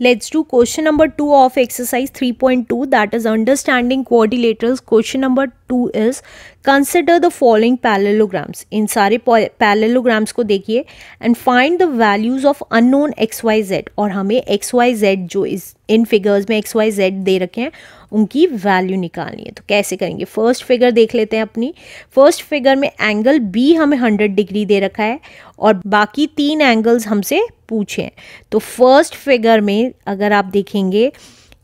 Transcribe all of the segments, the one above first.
Let's do question number 2 of exercise 3.2 that is understanding quadrilaterals. Question number 2 is consider the following parallelograms. इन सारे parallelograms को देखिए and find the values of unknown x y z और हमें x y z जो इस इन figures में X Y Z दे रखे हैं उनकी वैल्यू निकालनी है तो कैसे करेंगे फर्स्ट फिगर देख लेते हैं अपनी फर्स्ट फिगर में एंगल बी हमें 100 डिग्री दे रखा है और बाकी तीन एंगल्स हमसे पूछें तो फर्स्ट फिगर में अगर आप देखेंगे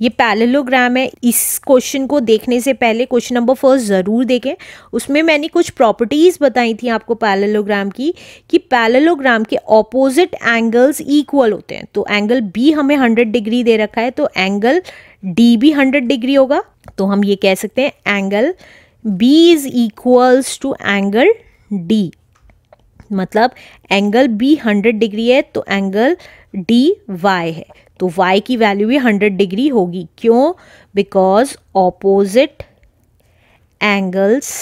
ये पैलेलोग्राम है इस क्वेश्चन को देखने से पहले क्वेश्चन नंबर फर्स्ट ज़रूर देखें उसमें मैंने कुछ प्रॉपर्टीज़ बताई थी आपको पैलेलोग्राम की कि पैलेलोग्राम के ऑपोजिट एंगल्स इक्वल होते हैं तो एंगल बी हमें 100 डिग्री दे रखा है तो एंगल डी भी 100 डिग्री होगा तो हम ये कह सकते हैं angle B is equals to angle D मतलब एंगल बी हंड्रेड डिग्री है तो एंगल डी वाई है तो वाई की वैल्यू भी हंड्रेड डिग्री होगी क्यों because opposite angles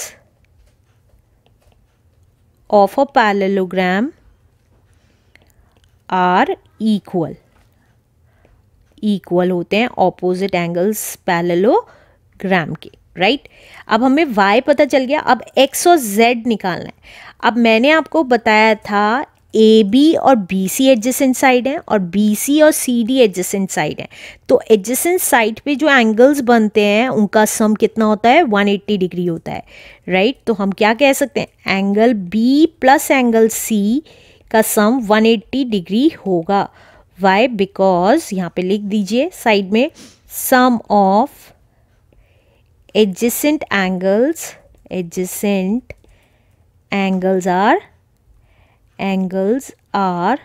of a parallelogram are equal equal होते हैं ऑपोजिट एंगल्स पैलेलोग्राम के राइट अब हमें वाई पता चल गया अब एक्स और जेड निकालना है अब मैंने आपको बताया था ए बी और बी सी एडजस्टेंट साइड हैं और बी सी और सी डी एडजस्टेंट साइड हैं तो एडजस्टेंट साइड पे जो एंगल्स बनते हैं उनका सम कितना होता है 180 डिग्री होता है राइट right? तो हम क्या कह सकते हैं angle B plus angle C का सम 180 डिग्री होगा वाई बिकॉज यहाँ पे लिख दीजिए साइड में sum of adjacent angles adjacent angles are angles are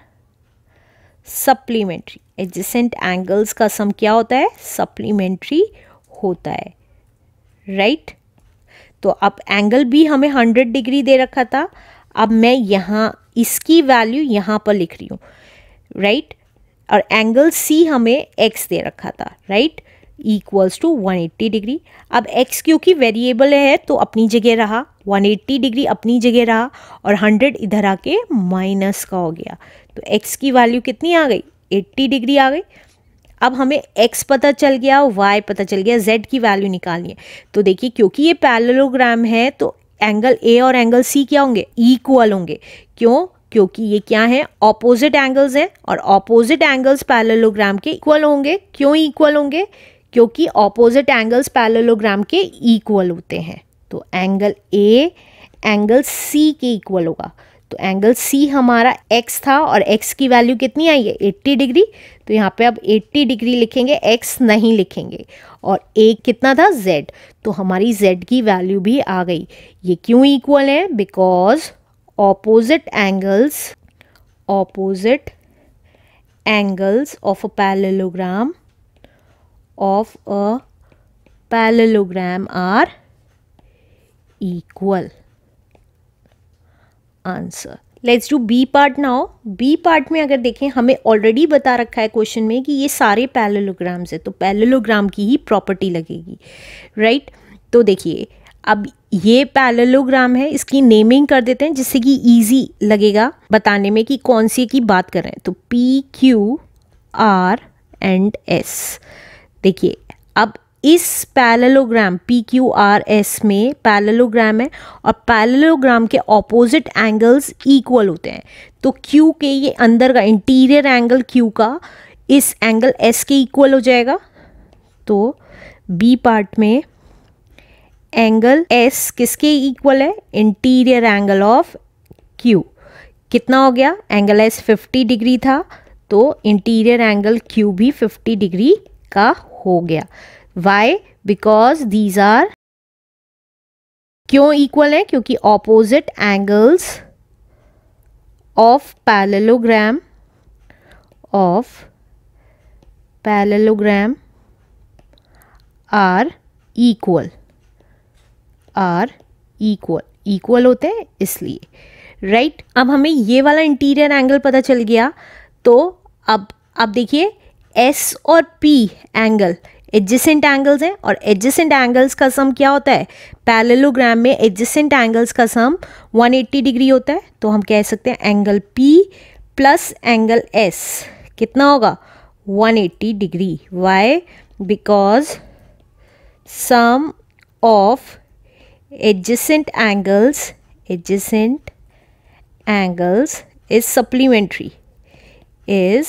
supplementary adjacent angles का सम क्या होता है supplementary होता है right? तो अब angle भी हमें 100 degree दे रखा था अब मैं यहाँ इसकी value यहाँ पर लिख रही हूँ right? और angle C हमें x दे रखा था right? इक्वल्स टू 180 डिग्री अब एक्स क्योंकि वेरिएबल है तो अपनी जगह रहा 180 डिग्री अपनी जगह रहा और 100 इधर आके माइनस का हो गया तो एक्स की वैल्यू कितनी आ गई 80 डिग्री आ गई अब हमें x पता चल गया y पता चल गया z की वैल्यू निकालनी है तो देखिए क्योंकि ये पैलोग्राम है तो एंगल ए और एंगल सी क्या होंगे इक्वल होंगे क्यों क्योंकि ये क्या है ऑपोजिट एंगल्स हैं और ऑपोजिट एंगल्स पैलोग्राम के इक्वल होंगे क्यों इक्वल होंगे क्योंकि ऑपोजिट एंगल्स पैलेलोग्राम के इक्वल होते हैं तो एंगल ए एंगल सी के इक्वल होगा तो एंगल सी हमारा एक्स था और एक्स की वैल्यू कितनी आई है एट्टी डिग्री तो यहाँ पे अब एट्टी डिग्री लिखेंगे एक्स नहीं लिखेंगे और ए कितना था जेड तो हमारी जेड की वैल्यू भी आ गई ये क्यों इक्वल है because opposite angles opposite angles of a parallelogram of a parallelogram are equal answer let's do B part now B part में अगर देखें हमें ऑलरेडी बता रखा है क्वेश्चन में कि ये सारे पैरेललोग्राम्स है तो पैरेललोग्राम की ही प्रॉपर्टी लगेगी राइट right? तो देखिए अब ये पैलेलोग्राम है इसकी नेमिंग कर देते हैं जिससे कि ईजी लगेगा बताने में कि कौन सी की बात कर रहे हैं तो P Q R and S देखिए अब इस parallelogram P Q R S में पैरेलोग्राम है और पैरेलोग्राम के ऑपोजिट एंगल्स इक्वल होते हैं तो क्यू के ये अंदर का इंटीरियर एंगल क्यू का इस एंगल एस के इक्वल हो जाएगा तो बी पार्ट में एंगल एस किसके इक्वल है इंटीरियर एंगल ऑफ क्यू कितना हो गया एंगल एस 50 डिग्री था तो इंटीरियर एंगल क्यू भी 50 डिग्री का हो गया वाई बिकॉज दीज आर क्यों इक्वल है क्योंकि opposite angles of parallelogram of parallelogram are equal are equal equal होते हैं इसलिए राइट right? अब हमें ये वाला इंटीरियर एंगल पता चल गया तो अब अब देखिए एस और पी एंगल एडजेसेंट एंगल्स हैं और एडजेसेंट एंगल्स का सम क्या होता है पैलेलोग्राम में एडजेसेंट एंगल्स का सम 180 डिग्री होता है तो हम कह सकते हैं angle P plus angle S कितना होगा 180 degree why because sum of adjacent angles adjacent angles is supplementary is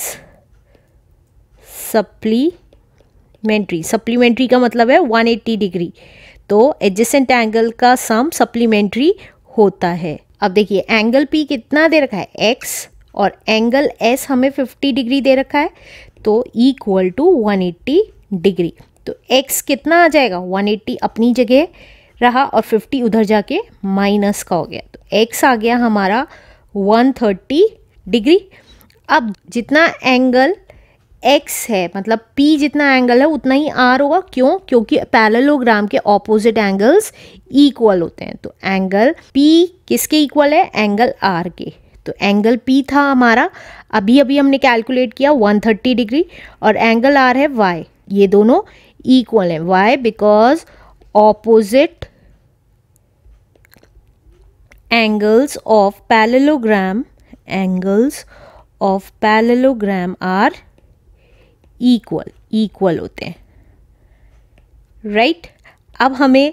supplementary supplementary का मतलब है 180 डिग्री तो एडजेसेंट एंगल का सम सप्लीमेंट्री होता है अब देखिए एंगल पी कितना दे रखा है एक्स और एंगल एस हमें 50 डिग्री दे रखा है तो इक्वल टू 180 डिग्री तो एक्स कितना आ जाएगा 180 अपनी जगह रहा और 50 उधर जाके माइनस का हो गया तो एक्स आ गया हमारा 130 डिग्री अब जितना एंगल एक्स है मतलब पी जितना एंगल है उतना ही आर होगा क्यों क्योंकि पैरेलोग्राम के ऑपोजिट एंगल्स इक्वल होते हैं तो एंगल पी किसके इक्वल है एंगल आर के तो एंगल पी था हमारा अभी अभी हमने कैलकुलेट किया 130 डिग्री और एंगल आर है वाई ये दोनों इक्वल हैं why because opposite angles of parallelogram angles of parallelogram are equal equal होते हैं राइट right? अब हमें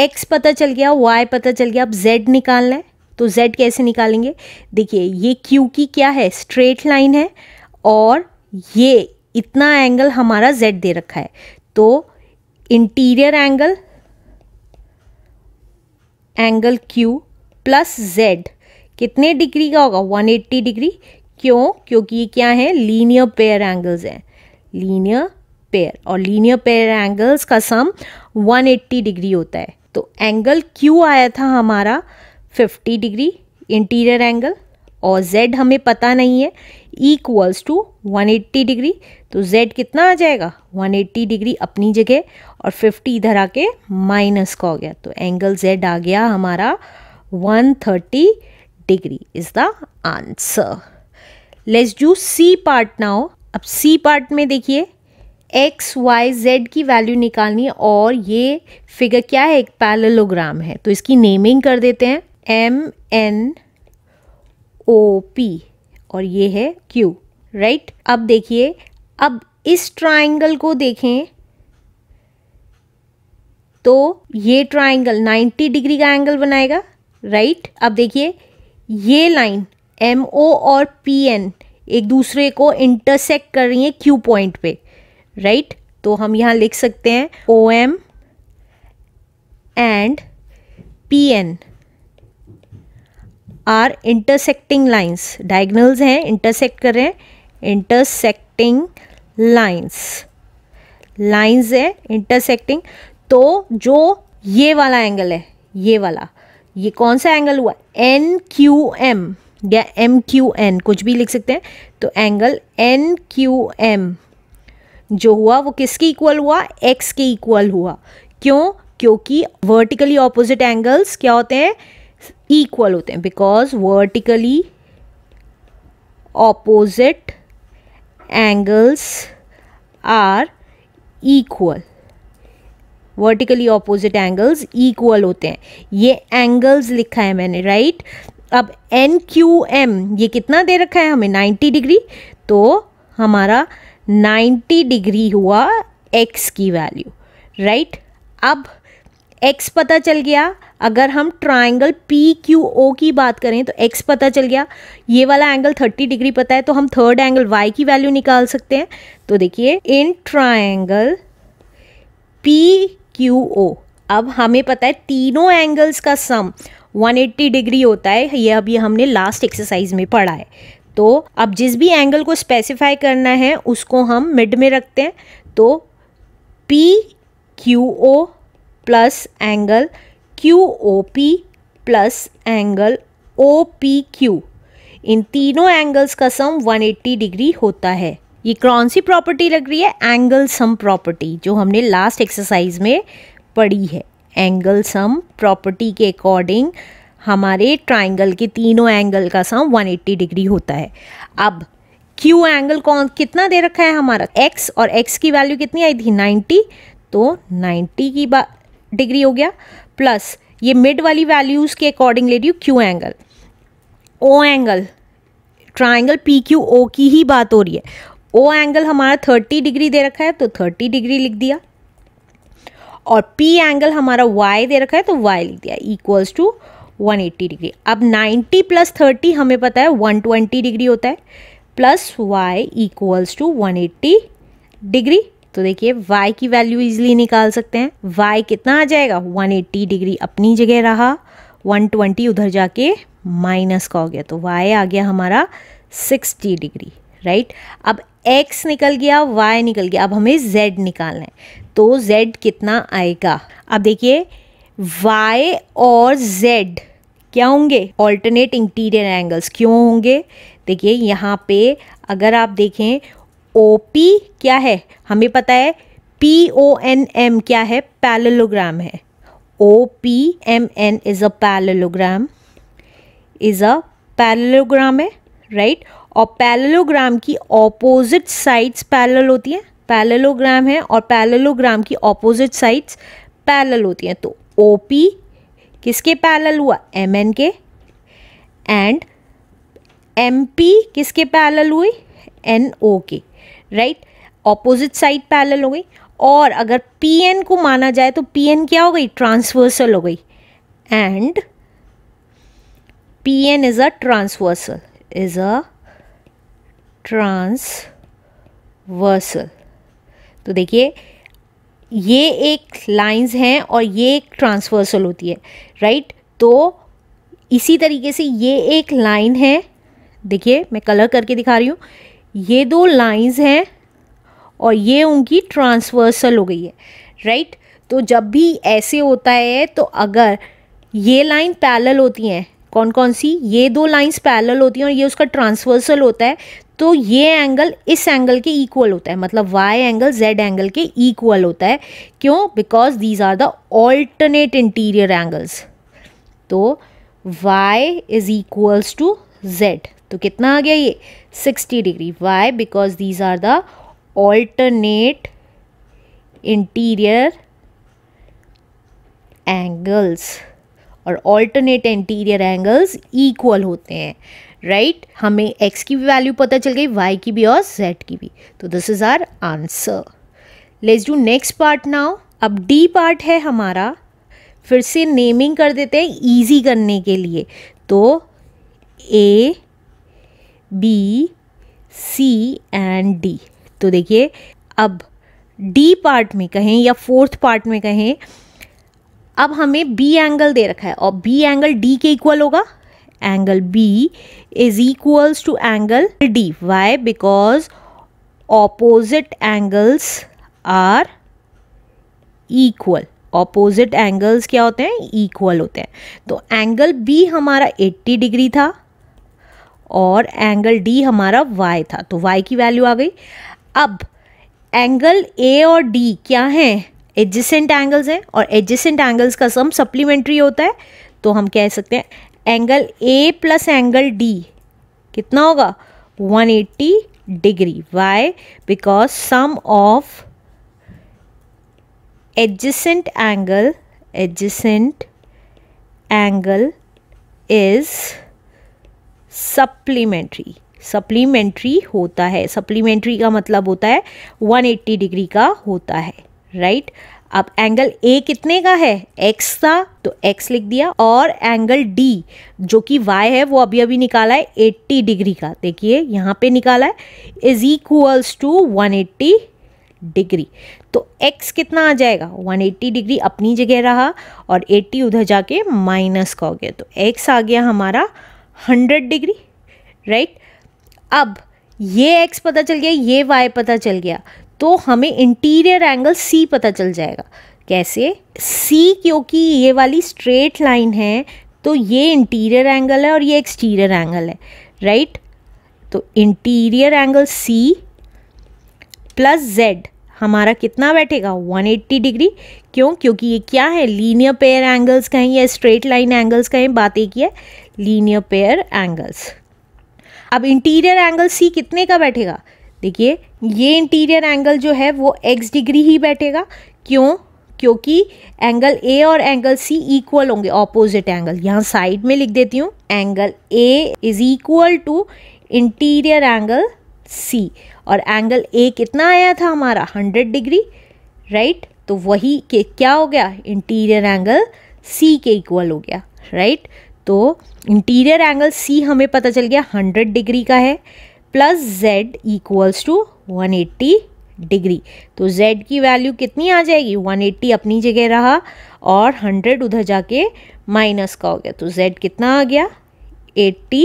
x पता चल गया y पता चल गया अब z निकालना है तो z कैसे निकालेंगे देखिए ये q की क्या है स्ट्रेट लाइन है और ये इतना एंगल हमारा z दे रखा है तो interior angle angle q plus z कितने डिग्री का होगा 180 डिग्री क्यों क्योंकि ये क्या है लीनियर पेयर एंगल्स हैं लीनियर पेयर और लीनियर पेयर एंगल्स का सम 180 डिग्री होता है तो एंगल क्यू आया था हमारा 50 डिग्री इंटीरियर एंगल और z हमें पता नहीं है इक्वल्स टू 180 डिग्री तो z कितना आ जाएगा 180 डिग्री अपनी जगह और 50 इधर आके माइनस का हो गया तो एंगल z आ गया हमारा 130 degree is the answer let's do C part now अब सी पार्ट में देखिए एक्स वाई जेड की वैल्यू निकालनी है और ये फिगर क्या है एक पैलोग्राम है तो इसकी नेमिंग कर देते हैं एम एन ओ पी और ये है क्यू राइट अब देखिए अब इस ट्राइंगल को देखें तो ये ट्राइंगल 90 डिग्री का एंगल बनाएगा राइट अब देखिए ये लाइन एम ओ और पी एन एक दूसरे को इंटरसेक्ट कर रही हैं क्यू पॉइंट पे राइट right? तो हम यहाँ लिख सकते हैं O M and P N are intersecting lines diagonals हैं इंटरसेक्ट कर रहे हैं इंटरसेक्टिंग लाइन्स लाइन्स है इंटरसेक्टिंग तो जो ये वाला एंगल है ये वाला ये कौन सा एंगल हुआ एन क्यू एम या एम क्यू एन कुछ भी लिख सकते हैं तो एंगल एन क्यू एम जो हुआ वो किसके इक्वल हुआ एक्स के इक्वल हुआ क्यों क्योंकि वर्टिकली ऑपोजिट एंगल्स क्या होते हैं इक्वल होते हैं because vertically opposite angles are equal vertically opposite angles equal होते हैं ये एंगल्स लिखा है मैंने राइट right? अब एन क्यू एम ये कितना दे रखा है हमें 90 डिग्री तो हमारा 90 डिग्री हुआ एक्स की वैल्यू राइट अब एक्स पता चल गया अगर हम ट्राइंगल पी क्यू ओ की बात करें तो एक्स पता चल गया ये वाला एंगल 30 डिग्री पता है तो हम थर्ड एंगल वाई की वैल्यू निकाल सकते हैं तो देखिए in triangle P Q O अब हमें पता है तीनों एंगल्स का सम 180 डिग्री होता है ये अभी हमने लास्ट एक्सरसाइज में पढ़ा है तो अब जिस भी एंगल को स्पेसिफाई करना है उसको हम मिड में रखते हैं तो P Q O plus angle Q O P plus angle O P Q इन तीनों एंगल्स का सम 180 डिग्री होता है ये कौन सी प्रॉपर्टी लग रही है एंगल सम प्रॉपर्टी जो हमने लास्ट एक्सरसाइज में पढ़ी है एंगल सम प्रॉपर्टी के अकॉर्डिंग हमारे ट्राइंगल के तीनों एंगल का सम 180 डिग्री होता है अब क्यू एंगल कौन कितना दे रखा है हमारा एक्स और एक्स की वैल्यू कितनी आई थी 90 तो 90 की डिग्री हो गया प्लस ये मिड वाली वैल्यूज़ के अकॉर्डिंग ले रही हूँ Q angle O angle triangle P Q O की ही बात हो रही है ओ एंगल हमारा 30 डिग्री दे रखा है तो 30 डिग्री लिख दिया और पी एंगल हमारा वाई दे रखा है तो वाई लिख दिया इक्वल्स टू 180 डिग्री अब 90 प्लस 30 हमें पता है 120 डिग्री होता है plus y equals to 180 degree तो देखिए y की वैल्यू इजीली निकाल सकते हैं y कितना आ जाएगा 180 डिग्री अपनी जगह रहा 120 उधर जाके माइनस का हो गया तो y आ गया हमारा 60 डिग्री राइट अब x निकल गया y निकल गया अब हमें z निकालना है तो z कितना आएगा अब देखिए y और z क्या होंगे ऑल्टरनेट इंटीरियर एंगल्स क्यों होंगे देखिए यहाँ पे अगर आप देखें ओ पी क्या है हमें पता है पी ओ एन एम क्या है पैलेलोग्राम है O P M N is a parallelogram is a parallelogram है राइट right? और पैललोग्राम की ऑपोजिट साइड्स पैरेलल होती हैं पैलेलोग्राम है और पैलेलोग्राम की ऑपोजिट साइड्स पैलल होती हैं तो ओ पी किसके पैलल हुआ एम एन के एंड एम पी किसके पैलल हुए एन ओ के राइट ऑपोजिट साइड पैलल हो गई और अगर पी एन को माना जाए तो पी एन क्या हो गई ट्रांसवर्सल हो गई and P N is a transversal is a transversal तो देखिए ये एक लाइंस हैं और ये एक ट्रांसवर्सल होती है राइट तो इसी तरीके से ये एक लाइन है देखिए मैं कलर करके दिखा रही हूँ ये दो लाइंस हैं और ये उनकी ट्रांसवर्सल हो गई है राइट तो जब भी ऐसे होता है तो अगर ये लाइन पैरेलल होती हैं कौन कौन सी ये दो लाइंस पैरेलल होती हैं और ये उसका ट्रांसवर्सल होता है तो ये एंगल इस एंगल के इक्वल होता है मतलब वाई एंगल जेड एंगल के इक्वल होता है क्यों because these are the alternate interior angles तो y is equals to z तो कितना आ गया ये sixty degree why because these are the alternate interior angles और ऑल्टरनेट इंटीरियर एंगल्स इक्वल होते हैं राइट right? हमें x की भी वैल्यू पता चल गई y की भी और z की भी तो this is our answer let's do next part now अब डी पार्ट है हमारा फिर से नेमिंग कर देते हैं ईजी करने के लिए तो A B C and D तो देखिए अब डी पार्ट में कहें या फोर्थ पार्ट में कहें अब हमें बी एंगल दे रखा है और बी एंगल डी के इक्वल होगा angle B is equals to angle D why because opposite angles are equal. Opposite angles क्या होते हैं इक्वल होते हैं तो एंगल बी हमारा 80 डिग्री था और एंगल डी हमारा वाई था तो वाई की वैल्यू आ गई अब एंगल ए और डी क्या है एडजेसेंट एंगल्स हैं और एडजेसेंट एंगल्स का सम सप्लीमेंट्री होता है तो हम कह सकते हैं angle A plus angle D कितना होगा 180 degree why because sum of adjacent angle adjacent angle is supplementary supplementary होता है सप्लीमेंट्री का मतलब होता है 180 डिग्री का होता है राइट right? अब एंगल ए कितने का है एक्स था तो एक्स लिख दिया और एंगल डी जो कि वाई है वो अभी अभी निकाला है 80 डिग्री का देखिए यहाँ पे निकाला है is equals to one eighty degree तो x कितना आ जाएगा 180 डिग्री अपनी जगह रहा और 80 उधर जाके माइनस का हो गया तो x आ गया हमारा 100 डिग्री राइट अब ये x पता चल गया ये y पता चल गया तो हमें इंटीरियर एंगल सी पता चल जाएगा कैसे सी क्योंकि ये वाली स्ट्रेट लाइन है तो ये इंटीरियर एंगल है और ये एक्सटीरियर एंगल है राइट तो interior angle C plus z हमारा कितना बैठेगा 180 डिग्री क्यों क्योंकि ये क्या है लीनियर पेयर एंगल्स का है या स्ट्रेट लाइन एंगल्स का है बात एक ही है लीनियर पेयर एंगल्स अब इंटीरियर एंगल सी कितने का बैठेगा देखिए ये इंटीरियर एंगल जो है वो एक्स डिग्री ही बैठेगा क्यों क्योंकि एंगल ए और एंगल सी इक्वल होंगे ऑपोजिट एंगल यहाँ साइड में लिख देती हूँ angle A is equal to interior angle C और एंगल ए कितना आया था हमारा 100 डिग्री राइट तो वही के क्या हो गया इंटीरियर एंगल सी के इक्वल हो गया राइट तो इंटीरियर एंगल सी हमें पता चल गया 100 डिग्री का है plus z equals to 180 degree तो z की वैल्यू कितनी आ जाएगी 180 अपनी जगह रहा और 100 उधर जाके माइनस का हो गया तो z कितना आ गया 80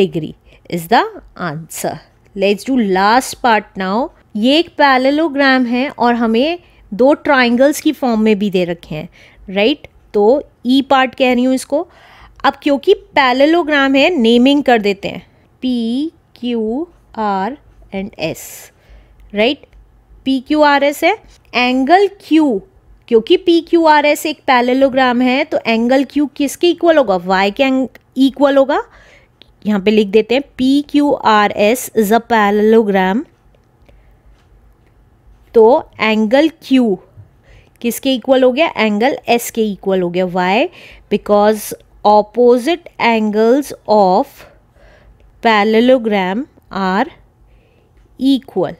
degree is the answer let's do last part now ये एक पैलेलोग्राम है और हमें दो ट्राइंगल्स की फॉर्म में भी दे रखे हैं राइट right? तो ई e पार्ट कह रही हूँ इसको अब क्योंकि पैलेलोग्राम है नेमिंग कर देते हैं P Q R and S right P Q R S है एंगल क्यू क्योंकि पी क्यू आर एस एक पैलेलोग्राम है तो एंगल क्यू किसके इक्वल होगा वाई के इक्वल होगा यहाँ पे लिख देते हैं P Q R S is a parallelogram तो एंगल क्यू किसके इक्वल हो गया एंगल एस के इक्वल हो गया why because opposite angles of parallelogram are equal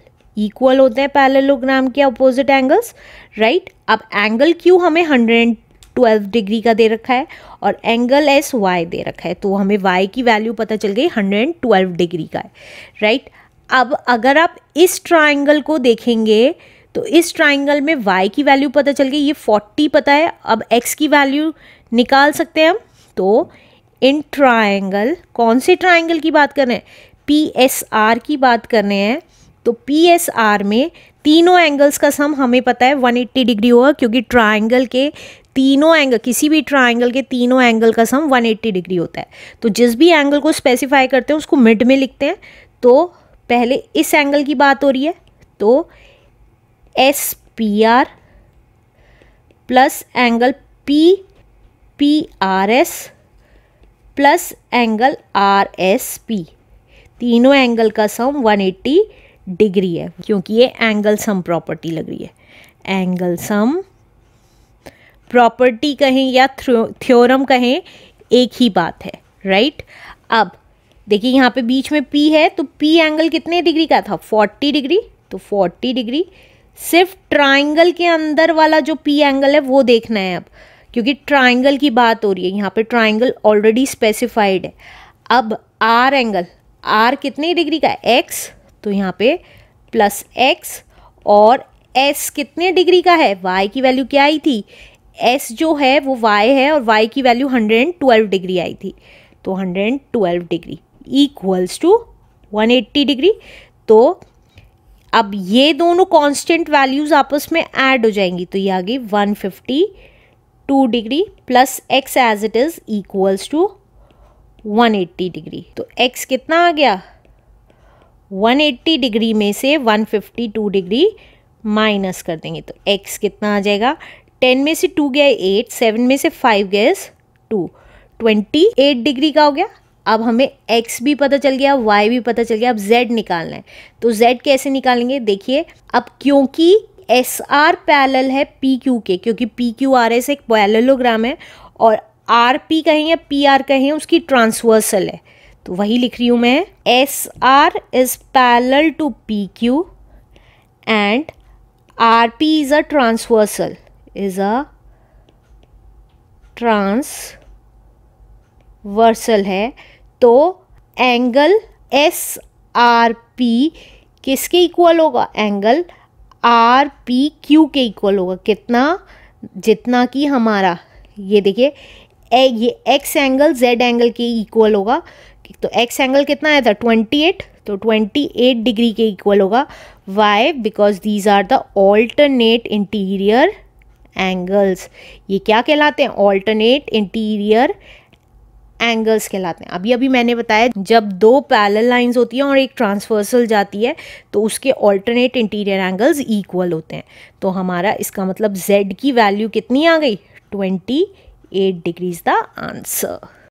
equal होते हैं पैलेलोग्राम के अपोजिट एंगल्स राइट अब एंगल क्यू हमें हंड्रेड ट्वेल्व डिग्री का दे रखा है और एंगल एस वाई दे रखा है तो हमें वाई की वैल्यू पता चल गई हंड्रेड ट्वेल्व डिग्री का है राइट अब अगर आप इस ट्राइंगल को देखेंगे तो इस ट्राइंगल में वाई की वैल्यू पता चल गई ये 40 पता है अब एक्स की वैल्यू निकाल सकते हैं हम तो इन ट्राइंगल कौन से ट्राइंगल की बात कर रहे हैं पी एस आर की बात कर रहे हैं तो पी एस आर में तीनों एंगल्स का सम हमें पता है 180 डिग्री होगा क्योंकि ट्राइंगल के तीनों एंगल किसी भी ट्राइंगल के तीनों एंगल का सम 180 डिग्री होता है तो जिस भी एंगल को स्पेसिफाई करते हैं उसको मिड में लिखते हैं तो पहले इस एंगल की बात हो रही है तो S P R plus angle P P R S plus angle R S P तीनों एंगल का सम 180 डिग्री है क्योंकि ये एंगल सम प्रॉपर्टी लग रही है एंगल सम प्रॉपर्टी कहें या थ्योरम कहें एक ही बात है राइट अब देखिए यहाँ पे बीच में पी है तो पी एंगल कितने डिग्री का था 40 डिग्री तो 40 डिग्री सिर्फ ट्राइंगल के अंदर वाला जो पी एंगल है वो देखना है अब क्योंकि ट्राइंगल की बात हो रही है यहाँ पे ट्राइंगल ऑलरेडी स्पेसिफाइड है अब आर एंगल आर कितने डिग्री का एक्स तो यहाँ पे प्लस एक्स और एस कितने डिग्री का है वाई की वैल्यू क्या आई थी एस जो है वो वाई है और वाई की value hundred and twelve degree आई थी तो hundred and twelve degree equals to one eighty degree तो अब ये दोनों कांस्टेंट वैल्यूज़ आपस में ऐड हो जाएंगी तो ये आ गई one fifty degree plus x as it is equals to one 180 degree तो x कितना आ गया 180 डिग्री में से 152 डिग्री माइनस कर देंगे तो x कितना आ जाएगा 10 में से 2 गया 8 7 में से 5 टू 2 28 डिग्री का हो गया अब हमें x भी पता चल गया y भी पता चल गया अब z निकालना है तो z कैसे निकालेंगे देखिए अब क्योंकि एस आर पैरल है पी क्यू के क्योंकि पी क्यू आर एस एक पैरेलोग्राम है और आर पी कहें या पी आर कहें उसकी ट्रांसवर्सल है तो वही लिख रही हूँ मैं S R is parallel to P Q and R P is a transversal is a transversal है तो एंगल एस आर पी किसके इक्वल होगा एंगल आर पी क्यू के इक्वल होगा कितना जितना कि हमारा ये देखिए ये एक्स एंगल जेड एंगल के इक्वल होगा तो एक्स एंगल कितना आया था ट्वेंटी एट तो ट्वेंटी एट डिग्री के इक्वल होगा why because these are the alternate interior angles ये क्या कहलाते हैं ऑल्टरनेट इंटीरियर एंगल्स कहलाते हैं अभी अभी मैंने बताया जब दो पैरेलल लाइंस होती हैं और एक ट्रांसवर्सल जाती है तो उसके ऑल्टरनेट इंटीरियर एंगल्स इक्वल होते हैं तो हमारा इसका मतलब जेड की वैल्यू कितनी आ गई twenty eight degrees the answer